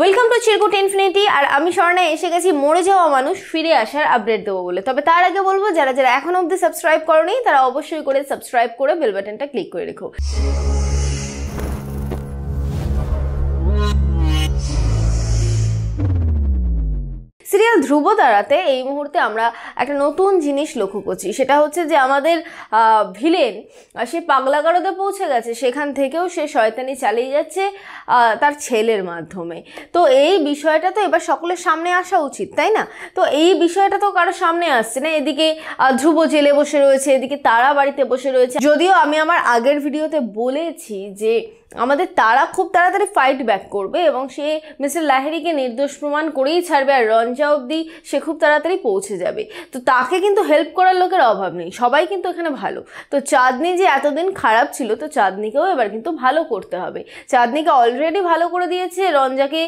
welcome to Chirkut infinity আর আমি স্বর্ণে এসে গেছি মরে যাওয়া মানুষ ফিরে আসার আপডেট দেবো বলে তবে তার আগে বলবো যারা যারা এখন অবধি সাবস্ক্রাইব করনি তারা অবশ্যই করে সাবস্ক্রাইব করে বেলবাটনটা ক্লিক করে রেখো ধ্রুব দ্বারাতে এই মুহূর্তে আমরা একটা নতুন জিনিস লক্ষ্য করছি সেটা হচ্ছে যে আমাদের ভিলেন সে পাগলাগারদে পৌঁছে গেছে সেখান থেকেও সে শয়তানি চালিয়ে যাচ্ছে তার ছেলের মাধ্যমে তো এই বিষয়টা তো এবার সকলের সামনে আসা উচিত তাই না তো এই বিষয়টা তো কারো সামনে আসছে না এদিকে ধ্রুব জেলে বসে রয়েছে এদিকে তারা বাড়িতে বসে রয়েছে যদিও আমি আমার আগের ভিডিওতে বলেছি যে আমাদের তারা খুব তাড়াতাড়ি ফাইট ব্যাক করবে এবং সে মিস্টার লাহেরিকে নির্দোষ প্রমাণ করেই ছাড়বে আর রঞ্জা অবধি সে খুব তাড়াতাড়ি পৌঁছে যাবে তো তাকে কিন্তু হেল্প করার লোকের অভাব নেই সবাই কিন্তু এখানে ভালো তো চাঁদনি যে এতদিন খারাপ ছিল তো চাঁদনিকেও এবার কিন্তু ভালো করতে হবে চাঁদনিকে অলরেডি ভালো করে দিয়েছে রঞ্জাকে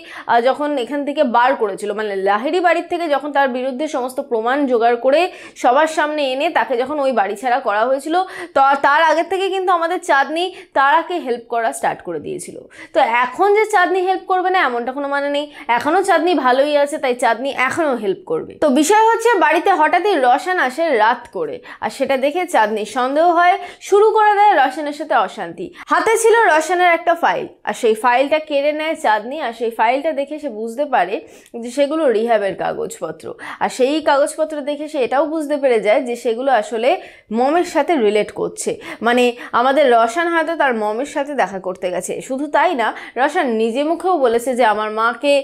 যখন এখান থেকে বার করেছিল মানে লাহেরি বাড়ির থেকে যখন তার বিরুদ্ধে সমস্ত প্রমাণ জোগাড় করে সবার সামনে এনে তাকে যখন ওই বাড়ি ছাড়া করা হয়েছিল তার আগের থেকে কিন্তু আমাদের চাঁদনি তারাকে হেল্প করা স্টার্ট স্টার্ট করে দিয়েছিল তো এখন যে চাঁদনি হেল্প করবে না এমনটা কোনো মানে নেই এখনও চাঁদনি ভালোই আছে তাই চাঁদনি এখনও হেল্প করবে তো বিষয় হচ্ছে বাড়িতে হঠাৎই রসান আসে রাত করে আর সেটা দেখে চাঁদনি সন্দেহ হয় শুরু করে দেয় রসানের সাথে অশান্তি হাতে ছিল রসানের একটা ফাইল আর সেই ফাইলটা কেড়ে নেয় চাঁদনি আর সেই ফাইলটা দেখে সে বুঝতে পারে যে সেগুলো রিহাবের কাগজপত্র আর সেই কাগজপত্র দেখে সে এটাও বুঝতে পেরে যায় যে সেগুলো আসলে মমের সাথে রিলেট করছে মানে আমাদের রসান হয়তো তার মমের সাথে দেখা করতে করতে গেছে শুধু তাই না রাশান নিজে মুখেও বলেছে যে আমার মাকে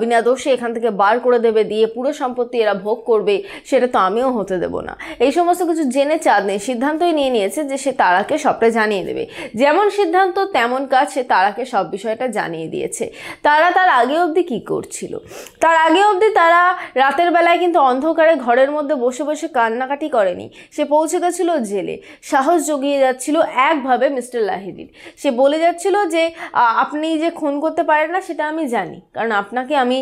বিনা দোষে এখান থেকে বার করে দেবে দিয়ে পুরো সম্পত্তি এরা ভোগ করবে সেটা তো আমিও হতে দেব না এই সমস্ত কিছু জেনে নেই সিদ্ধান্তই নিয়ে নিয়েছে যে সে তারাকে সবটা জানিয়ে দেবে যেমন সিদ্ধান্ত তেমন কাজ সে তারাকে সব বিষয়টা জানিয়ে দিয়েছে তারা তার আগে অবধি কি করছিল তার আগে অবধি তারা রাতের বেলায় কিন্তু অন্ধকারে ঘরের মধ্যে বসে বসে কান্নাকাটি করেনি সে পৌঁছে গেছিল জেলে সাহস জগিয়ে যাচ্ছিল একভাবে মিস্টার লাহিদির সে বলে যাচ্ছে দেখছিল যে আপনি যে খুন করতে পারেন না সেটা আমি জানি কারণ আপনাকে আমি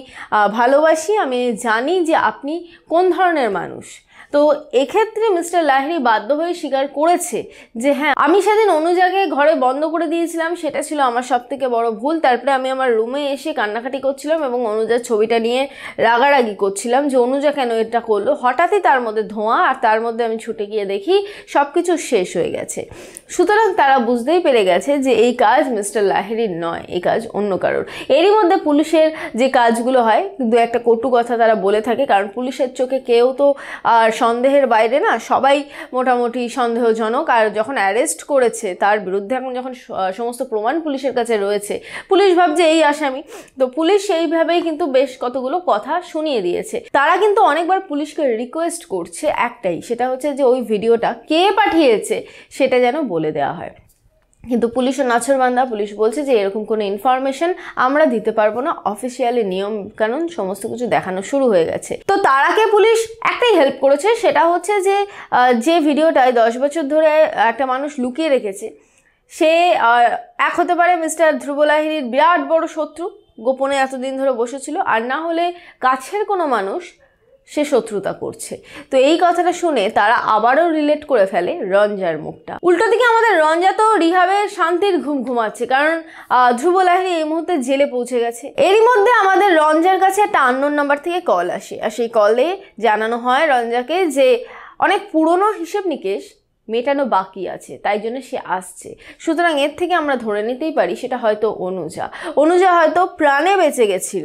ভালোবাসি আমি জানি যে আপনি কোন ধরনের মানুষ তো এক্ষেত্রে মিস্টার লাহিড়ি বাধ্য হয়ে স্বীকার করেছে যে হ্যাঁ আমি সেদিন অনুজাকে ঘরে বন্ধ করে দিয়েছিলাম সেটা ছিল আমার সব থেকে বড় ভুল তারপরে আমি আমার রুমে এসে কান্নাকাটি করছিলাম এবং অনুজার ছবিটা নিয়ে রাগারাগি করছিলাম যে অনুজা কেন এটা করলো হঠাৎই তার মধ্যে ধোঁয়া আর তার মধ্যে আমি ছুটে গিয়ে দেখি সব কিছু শেষ হয়ে গেছে সুতরাং তারা বুঝতেই পেরে গেছে যে এই কাজ মিস্টার লাহেরির নয় এই কাজ অন্য কারোর এরই মধ্যে পুলিশের যে কাজগুলো হয় দু একটা কটু কথা তারা বলে থাকে কারণ পুলিশের চোখে কেউ তো আর সন্দেহের বাইরে না সবাই মোটামুটি সন্দেহজনক আর যখন অ্যারেস্ট করেছে তার বিরুদ্ধে এখন যখন সমস্ত প্রমাণ পুলিশের কাছে রয়েছে পুলিশ ভাবছে এই আসামি তো পুলিশ সেইভাবেই কিন্তু বেশ কতগুলো কথা শুনিয়ে দিয়েছে তারা কিন্তু অনেকবার পুলিশকে রিকোয়েস্ট করছে একটাই সেটা হচ্ছে যে ওই ভিডিওটা কে পাঠিয়েছে সেটা যেন বলে দেওয়া হয় কিন্তু পুলিশও নাছরবান্দা পুলিশ বলছে যে এরকম কোনো ইনফরমেশন আমরা দিতে পারবো না অফিসিয়ালি নিয়ম কারণ সমস্ত কিছু দেখানো শুরু হয়ে গেছে তো তারাকে পুলিশ একটাই হেল্প করেছে সেটা হচ্ছে যে যে ভিডিওটায় দশ বছর ধরে একটা মানুষ লুকিয়ে রেখেছে সে এক হতে পারে মিস্টার ধ্রুবলাহিরির বিরাট বড় শত্রু গোপনে এতদিন ধরে বসেছিল আর না হলে কাছের কোনো মানুষ সে শত্রুতা করছে তো এই কথাটা শুনে তারা আবারও রিলেট করে ফেলে রঞ্জার মুখটা উল্টো দিকে আমাদের রঞ্জা তো রিহাবে শান্তির ঘুম ঘুমাচ্ছে কারণ ধ্রুব লাহিনী এই মুহূর্তে জেলে পৌঁছে গেছে এরই মধ্যে আমাদের রঞ্জার কাছে একটা আননোন নাম্বার থেকে কল আসে আর সেই কলে জানানো হয় রঞ্জাকে যে অনেক পুরনো হিসেব নিকেশ মেটানো বাকি আছে তাই জন্য সে আসছে সুতরাং এর থেকে আমরা ধরে নিতেই পারি সেটা হয়তো অনুজা অনুজা হয়তো প্রাণে বেঁচে গেছিল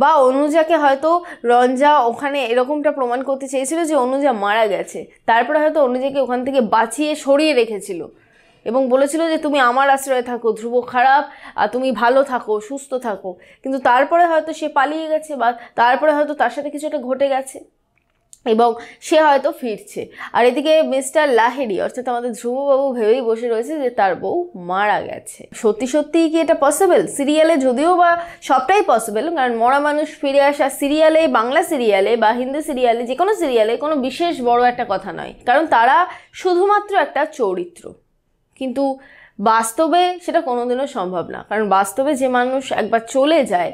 বা অনুজাকে হয়তো রঞ্জা ওখানে এরকমটা প্রমাণ করতে চেয়েছিল যে অনুজা মারা গেছে তারপরে হয়তো অনুজাকে ওখান থেকে বাঁচিয়ে সরিয়ে রেখেছিল এবং বলেছিল যে তুমি আমার আশ্রয়ে থাকো ধ্রুব খারাপ আর তুমি ভালো থাকো সুস্থ থাকো কিন্তু তারপরে হয়তো সে পালিয়ে গেছে বা তারপরে হয়তো তার সাথে কিছুটা ঘটে গেছে এবং সে হয়তো ফিরছে আর এদিকে মিস্টার লাহেরি অর্থাৎ আমাদের ধ্রুববাবু ভেবেই বসে রয়েছে যে তার বউ মারা গেছে সত্যি সত্যিই কি এটা পসিবল সিরিয়ালে যদিও বা সবটাই পসিবল কারণ মরা মানুষ ফিরে আসা সিরিয়ালে বাংলা সিরিয়ালে বা হিন্দি সিরিয়ালে যে কোনো সিরিয়ালে কোনো বিশেষ বড় একটা কথা নয় কারণ তারা শুধুমাত্র একটা চরিত্র কিন্তু বাস্তবে সেটা কোনোদিনও সম্ভব না কারণ বাস্তবে যে মানুষ একবার চলে যায়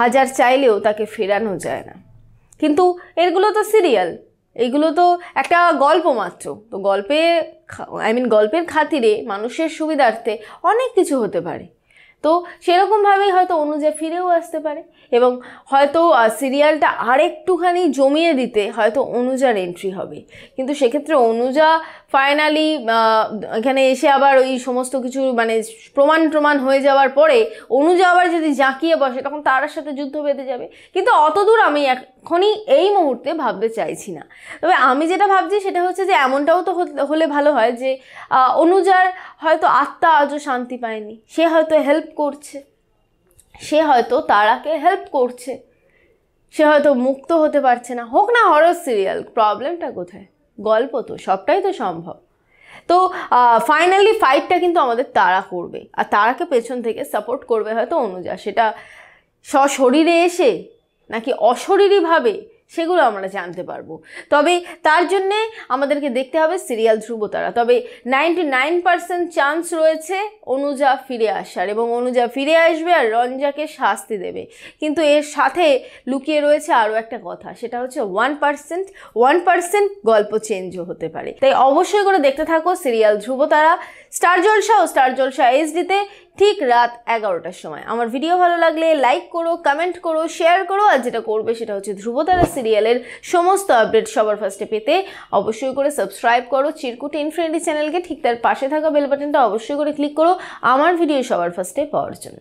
হাজার চাইলেও তাকে ফেরানো যায় না কিন্তু এগুলো তো সিরিয়াল এগুলো তো একটা গল্প মাত্র তো গল্পে আই মিন গল্পের খাতিরে মানুষের সুবিধার্থে অনেক কিছু হতে পারে তো সেরকমভাবেই হয়তো অনুজা ফিরেও আসতে পারে এবং হয়তো সিরিয়ালটা আরেকটুখানি জমিয়ে দিতে হয়তো অনুজার এন্ট্রি হবে কিন্তু সেক্ষেত্রে অনুজা ফাইনালি এখানে এসে আবার ওই সমস্ত কিছু মানে প্রমাণ প্রমাণ হয়ে যাওয়ার পরে অনুজা আবার যদি জাঁকিয়ে বসে তখন তার সাথে যুদ্ধ বেঁধে যাবে কিন্তু অত দূর আমি এক্ষুনি এই মুহূর্তে ভাবতে চাইছি না তবে আমি যেটা ভাবছি সেটা হচ্ছে যে এমনটাও তো হলে ভালো হয় যে অনুজার হয়তো আত্মা আজও শান্তি পায়নি সে হয়তো হেল্প করছে সে হয়তো তারাকে হেল্প করছে সে হয়তো মুক্ত হতে পারছে না হোক না হরর সিরিয়াল প্রবলেমটা কোথায় গল্প তো সবটাই তো সম্ভব তো ফাইনালি ফাইটটা কিন্তু আমাদের তারা করবে আর তারাকে পেছন থেকে সাপোর্ট করবে হয়তো অনুজা সেটা সশরীরে এসে নাকি অশরীরীভাবে সেগুলো আমরা জানতে পারবো তবে তার জন্যে আমাদেরকে দেখতে হবে সিরিয়াল ধ্রুবতারা তবে নাইনটি নাইন পার্সেন্ট চান্স রয়েছে অনুজা ফিরে আসার এবং অনুজা ফিরে আসবে আর রঞ্জাকে শাস্তি দেবে কিন্তু এর সাথে লুকিয়ে রয়েছে আরও একটা কথা সেটা হচ্ছে ওয়ান পার্সেন্ট ওয়ান পার্সেন্ট গল্প চেঞ্জও হতে পারে তাই অবশ্যই করে দেখতে থাকো সিরিয়াল ধ্রুবতারা স্টার জলসা ও স্টার জলসা এইচডিতে ঠিক রাত এগারোটার সময় আমার ভিডিও ভালো লাগলে লাইক করো কমেন্ট করো শেয়ার করো আর যেটা করবে সেটা হচ্ছে ধ্রুবতারা সিরিয়ালের সমস্ত আপডেট সবার ফার্স্টে পেতে অবশ্যই করে সাবস্ক্রাইব করো চিরকুট ইনফ্রেন্ডি চ্যানেলকে ঠিক তার পাশে থাকা বেল বাটনটা অবশ্যই করে ক্লিক করো আমার ভিডিও সবার ফার্স্টে পাওয়ার জন্য